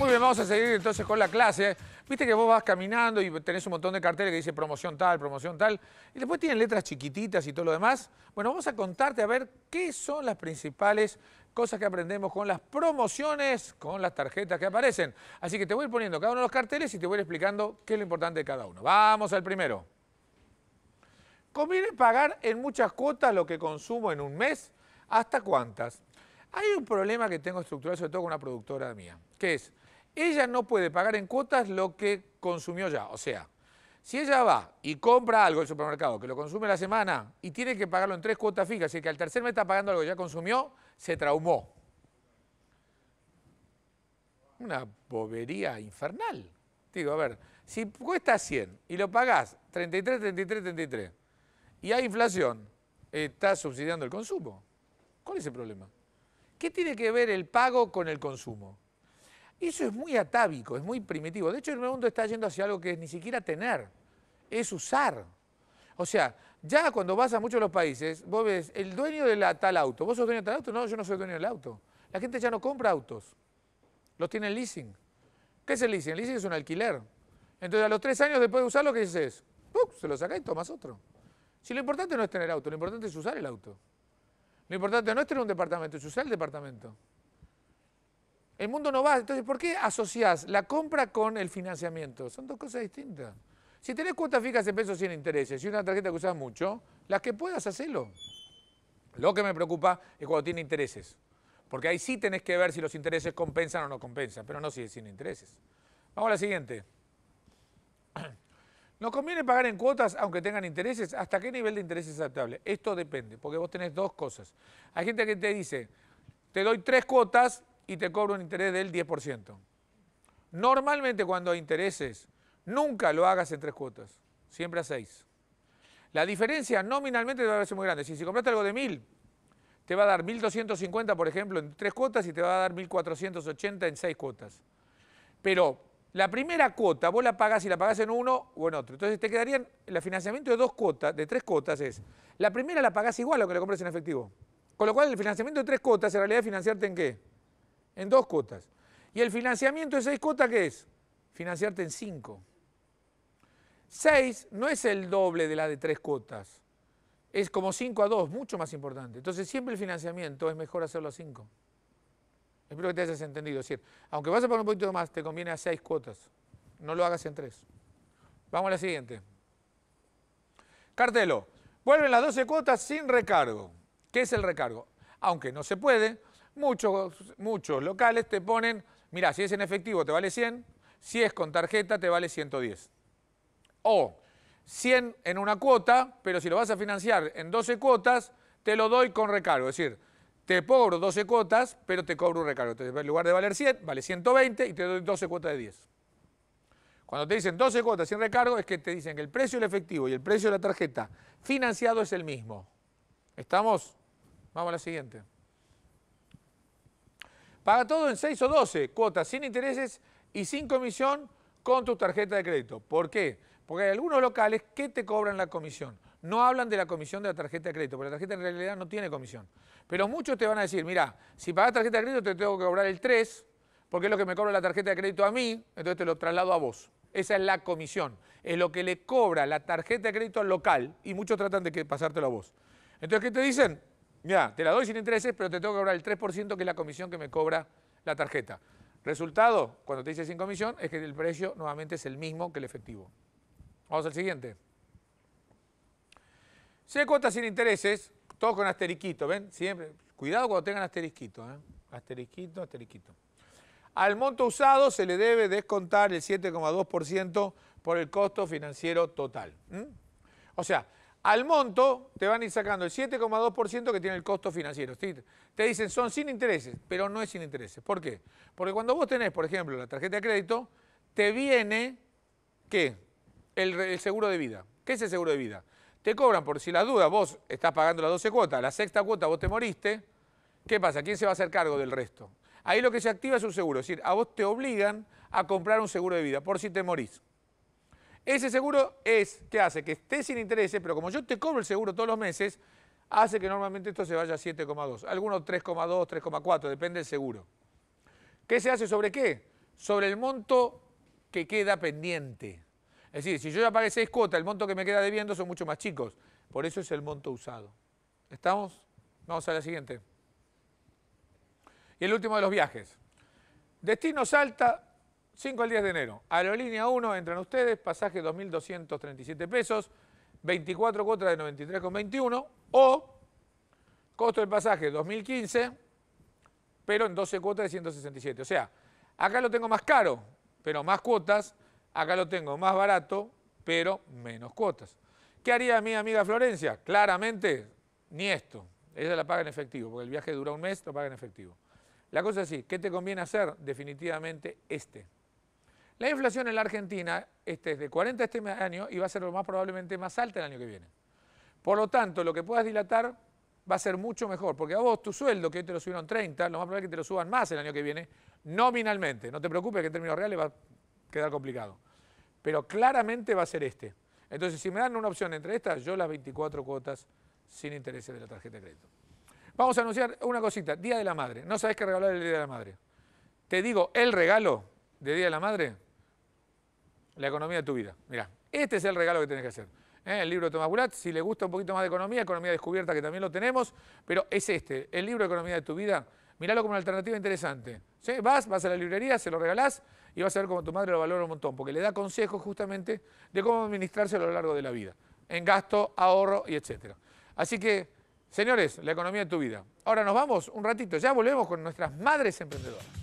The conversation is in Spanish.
Muy bien, vamos a seguir entonces con la clase. Viste que vos vas caminando y tenés un montón de carteles que dice promoción tal, promoción tal, y después tienen letras chiquititas y todo lo demás. Bueno, vamos a contarte a ver qué son las principales cosas que aprendemos con las promociones, con las tarjetas que aparecen. Así que te voy a ir poniendo cada uno de los carteles y te voy a ir explicando qué es lo importante de cada uno. Vamos al primero. Conviene pagar en muchas cuotas lo que consumo en un mes, ¿hasta cuántas? Hay un problema que tengo estructural, sobre todo con una productora mía, que es ella no puede pagar en cuotas lo que consumió ya. O sea, si ella va y compra algo el supermercado que lo consume la semana y tiene que pagarlo en tres cuotas fijas, y que al tercer mes está pagando algo que ya consumió, se traumó. Una bobería infernal. Digo, a ver, si cuesta 100 y lo pagás 33, 33, 33 y hay inflación, está subsidiando el consumo. ¿Cuál es el problema? ¿Qué tiene que ver el pago con el consumo? Eso es muy atávico, es muy primitivo. De hecho, el mundo está yendo hacia algo que es ni siquiera tener, es usar. O sea, ya cuando vas a muchos de los países, vos ves el dueño de la tal auto. ¿Vos sos dueño de tal auto? No, yo no soy dueño del auto. La gente ya no compra autos, los tiene en leasing. ¿Qué es el leasing? El leasing es un alquiler. Entonces, a los tres años después de usarlo, ¿qué dices? ¡Puc! Se lo sacás y tomas otro. Si lo importante no es tener auto, lo importante es usar el auto. Lo importante no es tener un departamento, es usar el departamento. El mundo no va. Entonces, ¿por qué asociás la compra con el financiamiento? Son dos cosas distintas. Si tenés cuotas fijas en pesos sin intereses y una tarjeta que usás mucho, las que puedas, hacerlo. Lo que me preocupa es cuando tiene intereses. Porque ahí sí tenés que ver si los intereses compensan o no compensan, pero no si es sin intereses. Vamos a la siguiente. ¿Nos conviene pagar en cuotas aunque tengan intereses? ¿Hasta qué nivel de interés es aceptable? Esto depende, porque vos tenés dos cosas. Hay gente que te dice, te doy tres cuotas, y te cobro un interés del 10%. Normalmente cuando hay intereses, nunca lo hagas en tres cuotas, siempre a seis. La diferencia nominalmente te va a ser muy grande. Si, si compraste algo de 1000, te va a dar 1250, por ejemplo, en tres cuotas y te va a dar 1480 en seis cuotas. Pero la primera cuota vos la pagás y la pagás en uno o en otro. Entonces te quedarían, el financiamiento de dos cuotas, de tres cuotas es, la primera la pagás igual a lo que le compras en efectivo. Con lo cual el financiamiento de tres cuotas en realidad es financiarte en qué? en dos cuotas. Y el financiamiento de seis cuotas, ¿qué es? Financiarte en cinco. Seis no es el doble de la de tres cuotas. Es como cinco a dos, mucho más importante. Entonces siempre el financiamiento es mejor hacerlo a cinco. Espero que te hayas entendido. Es decir, aunque vas a poner un poquito más, te conviene a seis cuotas. No lo hagas en tres. Vamos a la siguiente. Cartelo. Vuelven las 12 cuotas sin recargo. ¿Qué es el recargo? Aunque no se puede, muchos, muchos locales te ponen, mira, si es en efectivo te vale 100, si es con tarjeta te vale 110. O 100 en una cuota, pero si lo vas a financiar en 12 cuotas, te lo doy con recargo. Es decir, te cobro 12 cuotas, pero te cobro un recargo. Entonces, en lugar de valer 100, vale 120 y te doy 12 cuotas de 10. Cuando te dicen 12 cuotas sin recargo, es que te dicen que el precio del efectivo y el precio de la tarjeta financiado es el mismo. ¿Estamos? Vamos a la siguiente. Paga todo en 6 o 12 cuotas sin intereses y sin comisión con tu tarjeta de crédito. ¿Por qué? Porque hay algunos locales que te cobran la comisión. No hablan de la comisión de la tarjeta de crédito, porque la tarjeta en realidad no tiene comisión. Pero muchos te van a decir, mira, si pagas tarjeta de crédito te tengo que cobrar el 3, porque es lo que me cobra la tarjeta de crédito a mí, entonces te lo traslado a vos. Esa es la comisión, es lo que le cobra la tarjeta de crédito al local y muchos tratan de que pasártelo a vos. Entonces, ¿qué te dicen? Mira, te la doy sin intereses, pero te tengo que cobrar el 3% que es la comisión que me cobra la tarjeta. Resultado, cuando te dice sin comisión, es que el precio nuevamente es el mismo que el efectivo. Vamos al siguiente. Se hay sin intereses, todo con asterisquito, ¿ven? Siempre. Cuidado cuando tengan asterisquito, ¿eh? Asterisquito, asterisquito. Al monto usado se le debe descontar el 7,2% por el costo financiero total. O sea, al monto te van a ir sacando el 7,2% que tiene el costo financiero. Te dicen son sin intereses, pero no es sin intereses. ¿Por qué? Porque cuando vos tenés, por ejemplo, la tarjeta de crédito, te viene, ¿qué? El, seguro de vida. ¿Qué es el seguro de vida? Te cobran por si la duda, vos estás pagando las 12 cuotas, la sexta cuota vos te moriste, ¿qué pasa? ¿Quién se va a hacer cargo del resto? Ahí lo que se activa es un seguro, es decir, a vos te obligan a comprar un seguro de vida por si te morís. Ese seguro es, ¿qué hace? Que esté sin intereses, pero como yo te cobro el seguro todos los meses, hace que normalmente esto se vaya a 7,2. Algunos 3,2, 3,4, depende del seguro. ¿Qué se hace sobre qué? Sobre el monto que queda pendiente. Es decir, si yo ya pagué 6 cuotas, el monto que me queda debiendo son mucho más chicos. Por eso es el monto usado. ¿Estamos? Vamos a la siguiente. Y el último de los viajes. Destino Salta, 5 al 10 de enero. Aerolínea 1, entran ustedes, pasaje 2.237 pesos, 24 cuotas de 93,21 o costo del pasaje 2015, pero en 12 cuotas de 167. O sea, acá lo tengo más caro, pero más cuotas, acá lo tengo más barato, pero menos cuotas. ¿Qué haría mi amiga Florencia? Claramente, ni esto. Ella la paga en efectivo, porque el viaje dura un mes, lo paga en efectivo. La cosa es así, ¿qué te conviene hacer? Definitivamente este. La inflación en la Argentina este, es de 40 este año y va a ser lo más probablemente más alta el año que viene. Por lo tanto, lo que puedas dilatar va a ser mucho mejor, porque a vos tu sueldo, que hoy te lo subieron 30, lo más probable es que te lo suban más el año que viene, nominalmente. No te preocupes que en términos reales va a quedar complicado. Pero claramente va a ser este. Entonces, si me dan una opción entre estas, yo las 24 cuotas sin intereses de la tarjeta de crédito. Vamos a anunciar una cosita, Día de la Madre. No sabes qué regalar el Día de la Madre. Te digo, el regalo de Día de la Madre la economía de tu vida. Mirá, este es el regalo que tenés que hacer. ¿Eh? El libro de Tomás Bulat, si le gusta un poquito más de economía, economía descubierta que también lo tenemos, pero es este, el libro de economía de tu vida, Míralo como una alternativa interesante. Vas, vas a la librería, se lo regalás y vas a ver cómo tu madre lo valora un montón, porque le da consejos justamente de cómo administrarse a lo largo de la vida, en gasto, ahorro y etcétera. Así que, señores, la economía de tu vida. Ahora nos vamos un ratito, ya volvemos con nuestras madres emprendedoras.